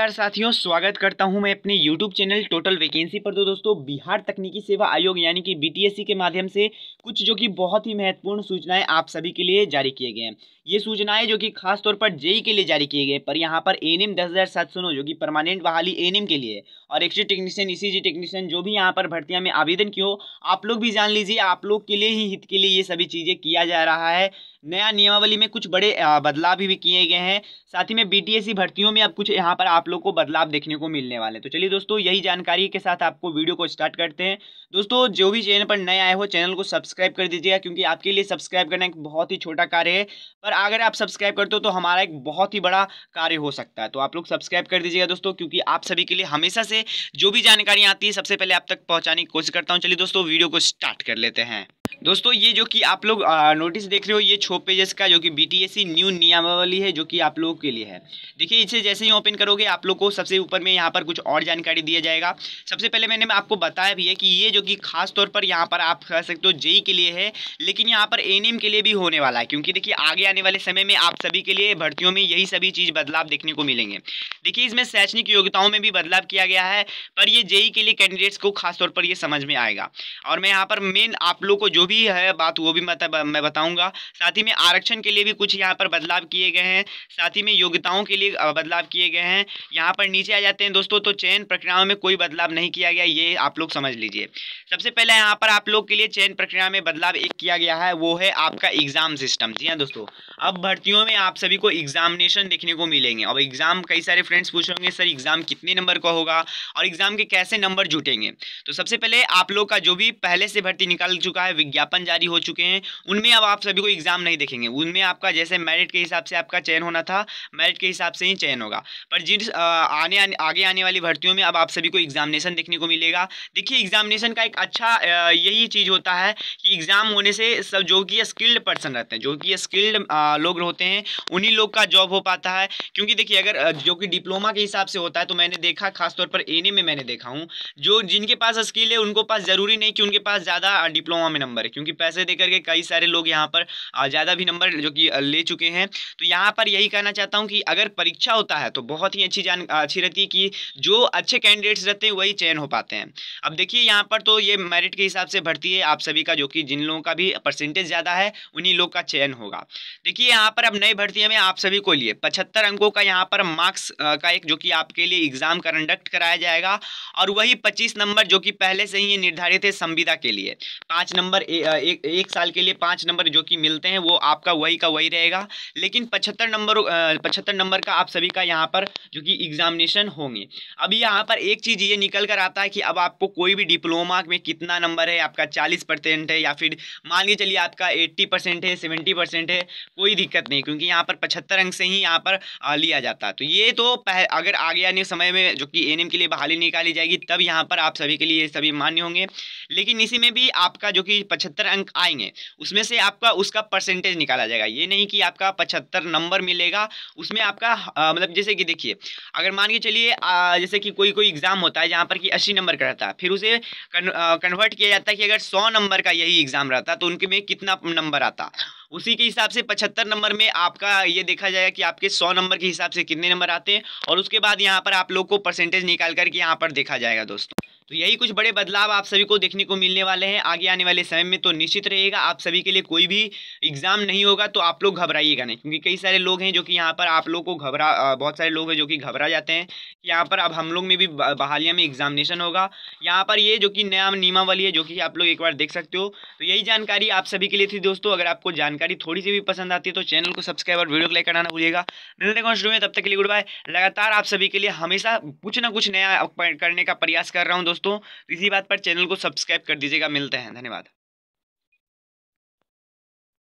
नमस्कार साथियों स्वागत करता हूं मैं अपने YouTube चैनल टोटल वैकेंसी पर तो दोस्तों बिहार तकनीकी सेवा आयोग यानी कि बी के माध्यम से कुछ जो कि बहुत ही महत्वपूर्ण सूचनाएं आप सभी के लिए जारी किए गए हैं ये सूचनाएं जो कि खास तौर पर जेई के लिए जारी किए गए पर यहाँ पर एन एम दस जो कि परमानेंट बहाली एन के लिए और एक्सरे टेक्नीशियन ई टेक्नीशियन जो भी यहाँ पर भर्तियाँ में आवेदन की हो आप लोग भी जान लीजिए आप लोग के लिए ही हित के लिए ये सभी चीज़ें किया जा रहा है नया नियमावली में कुछ बड़े बदलाव भी, भी किए गए हैं साथ ही में बीटीएससी e भर्तियों में अब कुछ यहाँ पर आप लोग को बदलाव देखने को मिलने वाले हैं तो चलिए दोस्तों यही जानकारी के साथ आपको वीडियो को स्टार्ट करते हैं दोस्तों जो भी चैनल पर नए आए हो चैनल को सब्सक्राइब कर दीजिएगा क्योंकि आपके लिए सब्सक्राइब करना एक बहुत ही छोटा कार्य है पर अगर आप सब्सक्राइब करते हो तो हमारा एक बहुत ही बड़ा कार्य हो सकता है तो आप लोग सब्सक्राइब कर दीजिएगा दोस्तों क्योंकि आप सभी के लिए हमेशा से जो भी जानकारी आती है सबसे पहले आप तक पहुँचाने की कोशिश करता हूँ चलिए दोस्तों वीडियो को स्टार्ट कर लेते हैं दोस्तों ये जो कि आप लोग नोटिस देख रहे हो ये छो पेजेस का जो कि सी न्यू नियमावली है जो कि आप लोगों के लिए है देखिए इसे जैसे ही ओपन करोगे आप लोग को सबसे ऊपर में यहाँ पर कुछ और जानकारी दिया जाएगा सबसे पहले मैंने आपको बताया भी है कि ये जो कि खास तौर पर यहाँ पर आप कह सकते हो जेई e के लिए है लेकिन यहाँ पर एन के लिए भी होने वाला है क्योंकि देखिए आगे आने वाले समय में आप सभी के लिए भर्तियों में यही सभी चीज़ बदलाव देखने को मिलेंगे देखिए इसमें शैक्षणिक योग्यताओं में भी बदलाव किया गया है पर ये जेई e के लिए कैंडिडेट्स को खासतौर पर यह समझ में आएगा और मैं यहाँ पर मेन आप लोग को जो भी है बात वो भी मत, मैं बताऊंगा साथ ही में आरक्षण के लिए भी कुछ यहाँ पर बदलाव किए गए हैं साथ ही में योग्यताओं के लिए बदलाव किए गए हैं यहाँ पर नीचे आ जाते हैं दोस्तों तो चयन प्रक्रियाओं में कोई बदलाव नहीं किया गया ये आप लोग समझ लीजिए सबसे पहले यहाँ पर आप लोग के लिए चयन प्रक्रिया में बदलाव एक किया गया है वो है आपका एग्जाम सिस्टम जी हाँ दोस्तों अब भर्तियों में आप सभी को एग्जामिनेशन देखने को मिलेंगे अब एग्जाम कई सारे फ्रेंड्स पूछ रहे सर एग्जाम कितने नंबर का होगा और एग्जाम के कैसे नंबर जुटेंगे तो सबसे पहले आप लोग का जो भी पहले से भर्ती निकल चुका है विज्ञान विज्ञापन जारी हो चुके हैं उनमें अब आप सभी को एग्जाम नहीं देखेंगे उनमें आपका जैसे मेरिट के हिसाब से आपका चयन होना था मेरिट के हिसाब से ही चयन होगा पर जिन आने, आगे आने वाली भर्तियों में अब आप सभी को एग्जामिनेशन देखने को मिलेगा देखिए एग्जामिनेशन का एक अच्छा यही चीज़ होता है कि एग्ज़ाम होने से सब जो कि स्किल्ड पर्सन रहते हैं जो कि स्किल्ड लोग होते हैं उन्हीं लोग का जॉब हो पाता है क्योंकि देखिए अगर जो कि डिप्लोमा के हिसाब से होता है तो मैंने देखा खासतौर पर एन में मैंने देखा हूँ जो जिनके पास स्किल है उनको पास ज़रूरी नहीं कि उनके पास ज़्यादा डिप्लोमा में नंबर है क्योंकि पैसे दे करके कई सारे लोग यहाँ पर ज़्यादा भी नंबर जो कि ले चुके हैं तो यहाँ पर यही कहना चाहता हूँ कि अगर परीक्षा होता है तो बहुत ही अच्छी जान अच्छी रहती है कि जो अच्छे कैंडिडेट्स रहते हैं वही चयन हो पाते हैं अब देखिए यहाँ पर तो ये मेरिट के हिसाब से भर्ती है आप सभी का जो कि जिन लोगों का भी परसेंटेज ज़्यादा है उन्हीं लोग का चयन होगा देखिए यहाँ पर अब नई भर्ती में आप सभी को लिए पचहत्तर अंकों का यहाँ पर मार्क्स का एक जो कि आपके लिए एग्जाम कंडक्ट कराया जाएगा और वही पच्चीस नंबर जो कि पहले से ही निर्धारित है संविदा के लिए पाँच नंबर ए एक एक साल के लिए पाँच नंबर जो कि मिलते हैं वो आपका वही का वही रहेगा लेकिन पचहत्तर नंबर पचहत्तर नंबर का आप सभी का यहाँ पर जो कि एग्जामिनेशन होंगे अब यहाँ पर एक चीज़ ये निकल कर आता है कि अब आपको कोई भी डिप्लोमा में कितना नंबर है आपका चालीस परसेंट है या फिर मान के चलिए आपका एट्टी परसेंट है सेवेंटी परसेंट है कोई दिक्कत नहीं क्योंकि यहाँ पर पचहत्तर अंक से ही यहाँ पर लिया जाता है तो ये तो अगर आगे आने समय में जो कि एन के लिए बहाली निकाली जाएगी तब यहाँ पर आप सभी के लिए सभी मान्य होंगे लेकिन इसी में भी आपका जो कि पचहत्तर पचहत्तर अंक आएंगे उसमें से आपका उसका परसेंटेज निकाला जाएगा ये नहीं कि आपका पचहत्तर नंबर मिलेगा उसमें आपका मतलब जैसे कि देखिए अगर मान के चलिए जैसे कि कोई कोई एग्ज़ाम होता है जहाँ पर कि अस्सी नंबर का रहता है फिर उसे कन्वर्ट किया जाता है कि अगर सौ नंबर का यही एग्ज़ाम रहता तो उनके में कितना नंबर आता उसी के हिसाब से पचहत्तर नंबर में आपका ये देखा जाएगा कि आपके सौ नंबर के हिसाब से कितने नंबर आते हैं और उसके बाद यहाँ पर आप लोग को परसेंटेज निकाल करके यहाँ पर देखा जाएगा दोस्तों तो यही कुछ बड़े बदलाव आप सभी को देखने को मिलने वाले हैं आगे आने वाले समय में तो निश्चित रहेगा आप सभी के लिए कोई भी एग्जाम नहीं होगा तो आप लोग घबराइएगा नहीं क्योंकि कई सारे लोग हैं जो कि यहाँ पर आप लोग को घबरा बहुत सारे लोग हैं जो कि घबरा जाते हैं कि यहाँ पर अब हम लोग में भी बहालिया में एग्जामिनेशन होगा यहाँ पर ये जो कि नया नियमावली है जो कि आप लोग एक बार देख सकते हो तो यही जानकारी आप सभी के लिए थी दोस्तों अगर आपको जानकारी थोड़ी सी भी पसंद आती है तो चैनल को सब्सक्राइब और वीडियो को कराना भूलिएगा मिलते हैं तब तक के लिए गुड बाय लगातार आप सभी के लिए हमेशा कुछ ना कुछ नया करने का प्रयास कर रहा हूँ दोस्तों दोस्तों इसी बात पर चैनल को सब्सक्राइब कर दीजिएगा मिलते हैं धन्यवाद